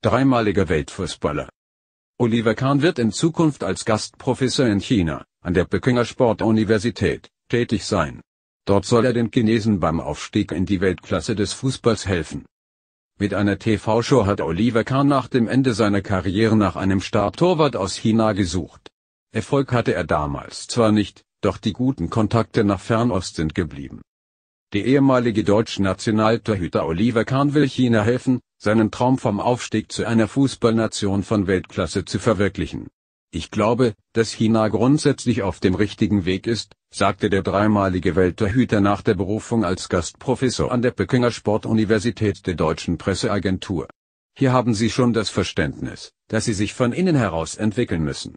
dreimaliger Weltfußballer. Oliver Kahn wird in Zukunft als Gastprofessor in China, an der Pekinger Sportuniversität, tätig sein. Dort soll er den Chinesen beim Aufstieg in die Weltklasse des Fußballs helfen. Mit einer TV-Show hat Oliver Kahn nach dem Ende seiner Karriere nach einem Starttorwart aus China gesucht. Erfolg hatte er damals zwar nicht, doch die guten Kontakte nach Fernost sind geblieben. Der ehemalige deutsche Deutschnationaltorhüter Oliver Kahn will China helfen, seinen Traum vom Aufstieg zu einer Fußballnation von Weltklasse zu verwirklichen. Ich glaube, dass China grundsätzlich auf dem richtigen Weg ist, sagte der dreimalige Welttorhüter nach der Berufung als Gastprofessor an der Pekinger Sportuniversität der deutschen Presseagentur. Hier haben Sie schon das Verständnis, dass Sie sich von innen heraus entwickeln müssen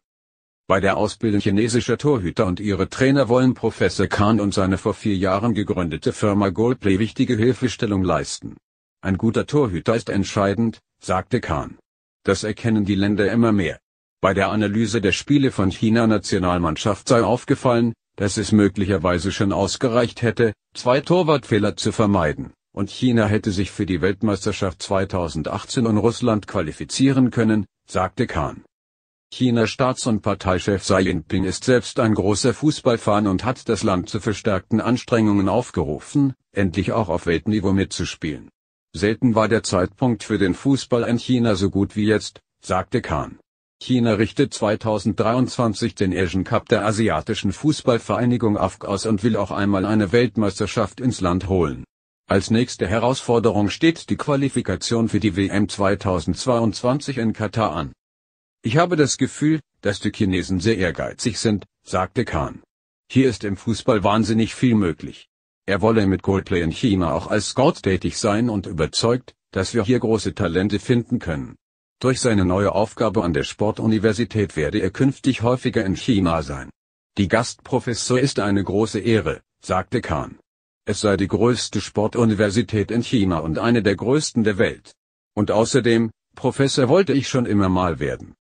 bei der Ausbildung chinesischer Torhüter und ihre Trainer wollen Professor Kahn und seine vor vier Jahren gegründete Firma Goldplay wichtige Hilfestellung leisten. Ein guter Torhüter ist entscheidend, sagte Kahn. Das erkennen die Länder immer mehr. Bei der Analyse der Spiele von China Nationalmannschaft sei aufgefallen, dass es möglicherweise schon ausgereicht hätte, zwei Torwartfehler zu vermeiden, und China hätte sich für die Weltmeisterschaft 2018 in Russland qualifizieren können, sagte Kahn. China-Staats- und Parteichef Xi Jinping ist selbst ein großer Fußballfan und hat das Land zu verstärkten Anstrengungen aufgerufen, endlich auch auf Weltniveau mitzuspielen. Selten war der Zeitpunkt für den Fußball in China so gut wie jetzt, sagte Khan. China richtet 2023 den Asian Cup der asiatischen Fußballvereinigung AFC aus und will auch einmal eine Weltmeisterschaft ins Land holen. Als nächste Herausforderung steht die Qualifikation für die WM 2022 in Katar an. Ich habe das Gefühl, dass die Chinesen sehr ehrgeizig sind, sagte Khan. Hier ist im Fußball wahnsinnig viel möglich. Er wolle mit Coldplay in China auch als Scout tätig sein und überzeugt, dass wir hier große Talente finden können. Durch seine neue Aufgabe an der Sportuniversität werde er künftig häufiger in China sein. Die Gastprofessor ist eine große Ehre, sagte Khan. Es sei die größte Sportuniversität in China und eine der größten der Welt. Und außerdem, Professor wollte ich schon immer mal werden.